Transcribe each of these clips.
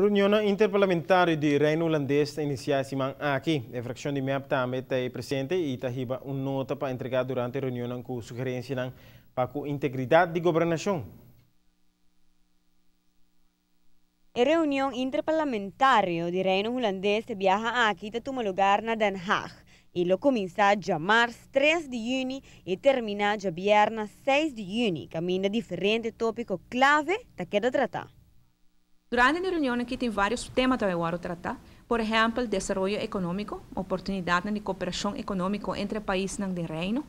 Riunione interparlamentare di Reino Holandês iniciou-se aqui. A fração de MEP também está presente e está una nota para entregar durante a reunião com sugerência para a integridade la governação. A reunião interparlamentar de Reino Holandês viaja aqui para tomar lugar na Den Haag. Y lo comienza a marzo 3 di junio e termina a viernes 6 di de Cammina Camina diferente tópico clave que queda trattare. Durante a reunião aqui tem vários temas que eu quero tratar. Por exemplo, desenvolvimento econômico, oportunidade de cooperação econômica entre países do reino.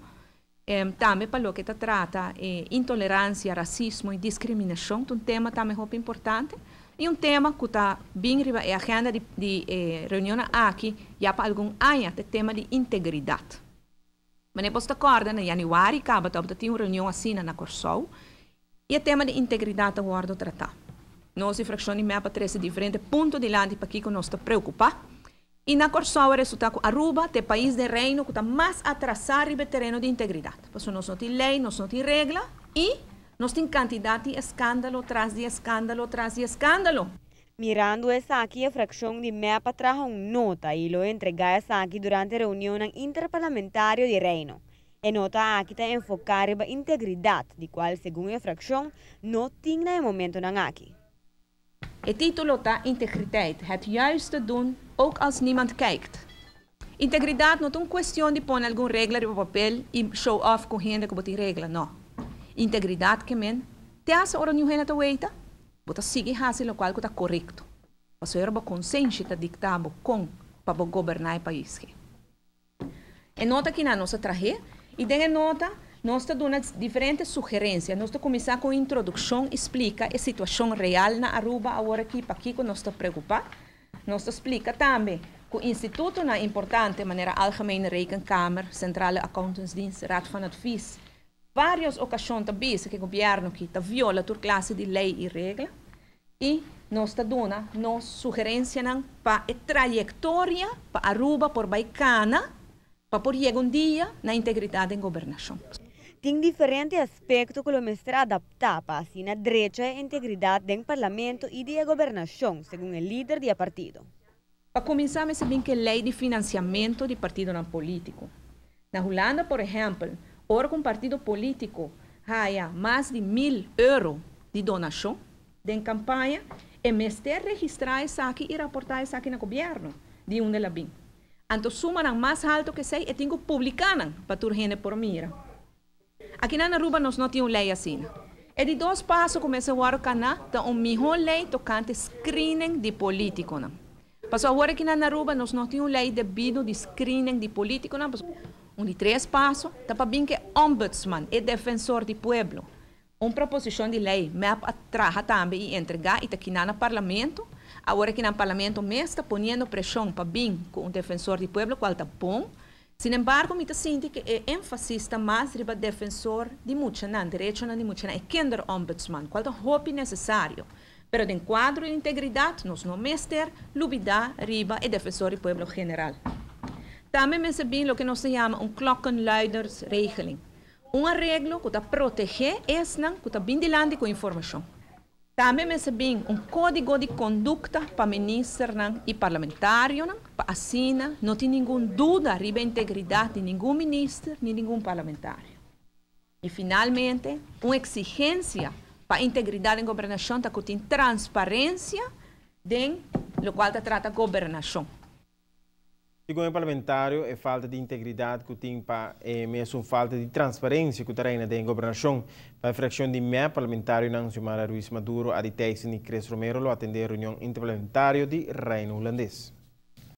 também para o que tá trata é intolerância, racismo e discriminação, então, um tema também muito importante. E um tema que está bem na é agenda de, de eh, reunião aqui, já para algum ano, é o tema de integridade. Mas depois te acordar, em né? janeiro, acaba, tem uma reunião assim na Corsol, e o é tema de integridade eu quero tratar. Nos infracções me aparecem diferente ponto de lá para que nós está preocupado. E na Corsau resulta Aruba, te país de reino que está mais atrasado e terreno de integridade. Porque nós não tem lei, nós não tem regra e nós tem quantidade de escândalo tras de escândalo tras de escândalo. Mirando essa aqui, a fracção de MEPA trajo uma nota e lo entregou essa aqui durante a reunião interparlamentar de reino. E nota aqui está enfocada na integridade, de qual, segundo a fracção, não tinha no momento aqui. Etitolota integriteit, het juiste doen, ook als niemand kijkt. Integridad no é uma questão die pôr algun regler op papel e show off com gente que botou regla, no. Integridad que men, te hace ora nenhum gente weita, bota sigue hace lo qual que ta correcto. Você era uma consciência que kon pa para governar o país. E nota que na nossa traje, e nota Nós temos dando diferentes sugerências. Nós está começar com a introdução, explica a situação real na Aruba, agora aqui, para aqui, que nós está preocupado. Nós explica também que o Instituto na importante maneira Algemene Rekenkamer, Centrale Accountantsdienst, Raad van Advies, várias ocasiões também que o governo que viola toda classe de lei e regra e nós está dando nos sugerência para a trajetória para Aruba, por Baicana, para por chegar um dia na integridade em governação. Tiene diferentes aspectos que lo mestre adapta para la a e integridad del parlamento e da gobernación, según el líder del partido. Para começar, me bien que a lei de financiamiento de partido não político. Na Holanda, por exemplo, ora un partido político raia más de mil euros de donação de campaña e mestre registrar isso y e reportar isso aqui no gobierno, de onde Anto sumanan Então, suma más alto que sei e tenho publicanan para turgene por mira. Aqui na Aruba nós não tínhamos lei assim. E é de dois passos começou a o canal, então, uma melhor lei tocante screening de político. Não. Né? Passou agora aqui na Aruba nós não tínhamos lei devido de screening de político. Não. Né? Um de três passos, está para bem que ombudsman e é defensor do pueblo. Uma proposição de lei, me atraja também e entregar e está aqui no parlamento. Agora aqui no parlamento me está ponendo pressão para bem com o defensor do pueblo, qual está bom. Sin embargo, mi sindicato que el énfasis está más riba defensor de mucha nan, derecho nan de mucha nan, kinder ombudsman, cuanto hopi necesario. Pero de encuadro de integridad, nos no mester, lubida riba el defensor del pueblo general. También me bien lo que nos se llama un klokkenluidersregeling. Un arreglo que protege es nan, que bindilandi con información. Também recebemos um código de conduta para ministros e parlamentários. Assim, não tem nenhuma dúvida sobre a integridade de nenhum ministro nem nenhum parlamentário. E, finalmente, uma exigência para a integridade da governação que tem transparência, de, qual trata a governação. Segundo o parlamentário, é falta de integridade que tem para é mesmo falta de transparência que o em governação. Para a fração de meia parlamentário, Nancio Mara Ruiz Maduro, a de e Cres Romero, lo atender a reunião interparlamentária de Reino Holandês.